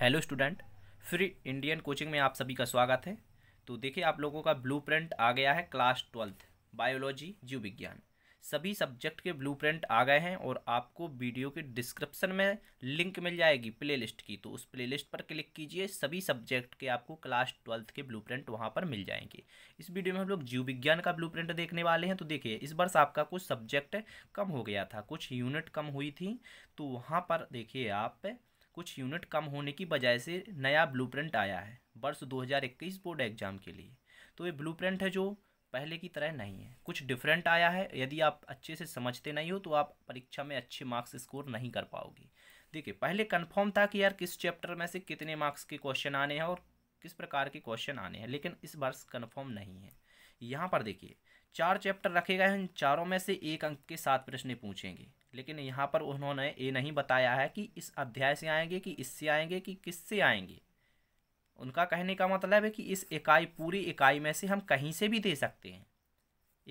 hello student free Indian coaching में आप सभी का स्वागत है तो देखिए आप लोगों का ब्लूप्रिंट आ गया है क्लास ट्वेल्थ बायोलॉजी जीव विज्ञान सभी सब्जेक्ट के ब्लूप्रिंट आ गए हैं और आपको वीडियो के डिस्क्रिप्शन में लिंक मिल जाएगी प्लेलिस्ट की तो उस प्लेलिस्ट पर क्लिक कीजिए सभी सब्जेक्ट के आपको क्लास ट्वेल्थ के ब्लू वहाँ पर मिल जाएंगे इस वीडियो में हम लोग जीव विज्ञान का ब्लू देखने वाले हैं तो देखिए इस वर्ष आपका कुछ सब्जेक्ट कम हो गया था कुछ यूनिट कम हुई थी तो वहाँ पर देखिए आप कुछ यूनिट कम होने की बजाय से नया ब्लूप्रिंट आया है वर्ष 2021 बोर्ड एग्ज़ाम के लिए तो ये ब्लूप्रिंट है जो पहले की तरह नहीं है कुछ डिफरेंट आया है यदि आप अच्छे से समझते नहीं हो तो आप परीक्षा में अच्छे मार्क्स स्कोर नहीं कर पाओगे देखिए पहले कन्फर्म था कि यार किस चैप्टर में से कितने मार्क्स के क्वेश्चन आने हैं और किस प्रकार के क्वेश्चन आने हैं लेकिन इस वर्ष कन्फर्म नहीं है यहाँ पर देखिए चार चैप्टर रखे गए हैं चारों में से एक अंक के सात प्रश्न पूछेंगे लेकिन यहाँ पर उन्होंने ये नहीं बताया है कि इस अध्याय से आएंगे कि इससे आएंगे कि किससे आएंगे उनका कहने का मतलब है कि इस इकाई पूरी इकाई में से हम कहीं से भी दे सकते हैं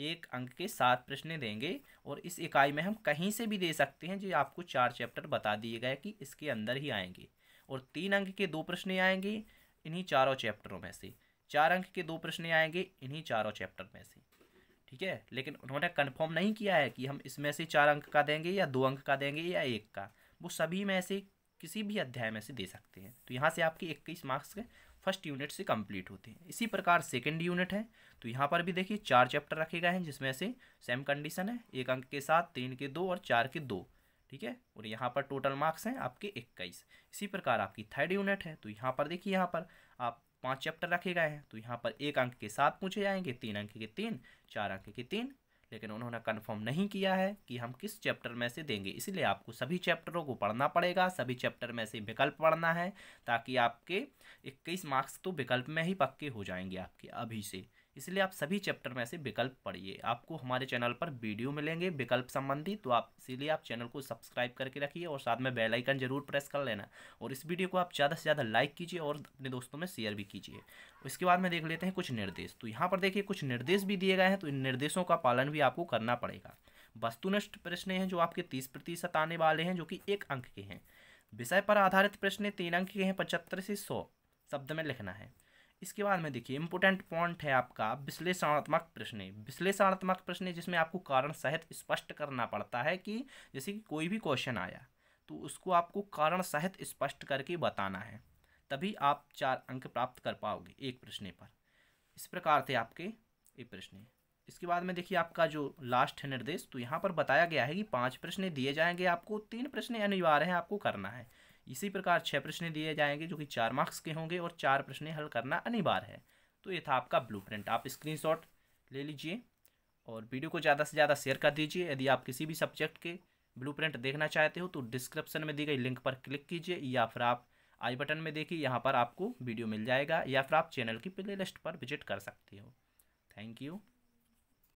एक अंक के सात प्रश्न देंगे और इस इकाई में हम कहीं से भी दे सकते हैं जो आपको चार चैप्टर बता दिए गए कि इसके अंदर ही आएंगे और तीन अंक के दो प्रश्न आएंगे इन्हीं चारों चैप्टरों में से चार अंक के दो प्रश्न आएंगे इन्हीं चारों चैप्टर में से ठीक है लेकिन उन्होंने कन्फर्म नहीं किया है कि हम इसमें से चार अंक का देंगे या दो अंक का देंगे या एक का वो सभी में से किसी भी अध्याय में से दे सकते हैं तो यहाँ से आपके इक्कीस मार्क्स के फर्स्ट यूनिट से कंप्लीट होते हैं इसी प्रकार सेकेंड यूनिट है तो यहाँ पर भी देखिए चार चैप्टर रखे गए हैं जिसमें से सेम कंडीशन है एक अंक के साथ तीन के दो और चार के दो ठीक है और यहाँ पर टोटल मार्क्स हैं आपके इक्कीस इसी प्रकार आपकी थर्ड यूनिट है तो यहाँ पर देखिए यहाँ पर आप पाँच चैप्टर रखे गए हैं तो यहाँ पर एक अंक के साथ पूछे जाएंगे तीन अंक के तीन चार अंक के तीन लेकिन उन्होंने कन्फर्म नहीं किया है कि हम किस चैप्टर में से देंगे इसलिए आपको सभी चैप्टरों को पढ़ना पड़ेगा सभी चैप्टर में से विकल्प पढ़ना है ताकि आपके इक्कीस मार्क्स तो विकल्प में ही पक्के हो जाएंगे आपके अभी से इसलिए आप सभी चैप्टर में से विकल्प पढ़िए आपको हमारे चैनल पर वीडियो मिलेंगे विकल्प संबंधी तो आप इसीलिए आप चैनल को सब्सक्राइब करके रखिए और साथ में बेल आइकन जरूर प्रेस कर लेना और इस वीडियो को आप ज़्यादा से ज़्यादा लाइक कीजिए और अपने दोस्तों में शेयर भी कीजिए इसके बाद में देख लेते हैं कुछ निर्देश तो यहाँ पर देखिए कुछ निर्देश भी दिए गए हैं तो इन निर्देशों का पालन भी आपको करना पड़ेगा वस्तुनिष्ठ प्रश्न हैं जो आपके तीस प्रतिशत आने वाले हैं जो कि एक अंक के हैं विषय पर आधारित प्रश्न तीन अंक के हैं पचहत्तर से सौ शब्द में लिखना है इसके बाद में देखिए इंपोर्टेंट पॉइंट है आपका विश्लेषणात्मक प्रश्न विश्लेषणात्मक प्रश्न जिसमें आपको कारण सहित स्पष्ट करना पड़ता है कि जैसे कि कोई भी क्वेश्चन आया तो उसको आपको कारण सहित स्पष्ट करके बताना है तभी आप चार अंक प्राप्त कर पाओगे एक प्रश्न पर इस प्रकार थे आपके ये प्रश्न इसके बाद में देखिए आपका जो लास्ट है निर्देश तो यहाँ पर बताया गया है कि पांच प्रश्न दिए जाएंगे आपको तीन प्रश्न अनिवार्य है आपको करना है इसी प्रकार छः प्रश्न दिए जाएंगे जो कि चार मार्क्स के होंगे और चार प्रश्न हल करना अनिवार्य है तो ये था आपका ब्लू आप स्क्रीन ले लीजिए और वीडियो को ज़्यादा से ज़्यादा शेयर कर दीजिए यदि आप किसी भी सब्जेक्ट के ब्लूप्रिंट देखना चाहते हो तो डिस्क्रिप्शन में दी गई लिंक पर क्लिक कीजिए या फिर आप आई बटन में देखिए यहाँ पर आपको वीडियो मिल जाएगा या फिर आप चैनल की प्ले लिस्ट पर विजिट कर सकते हो थैंक यू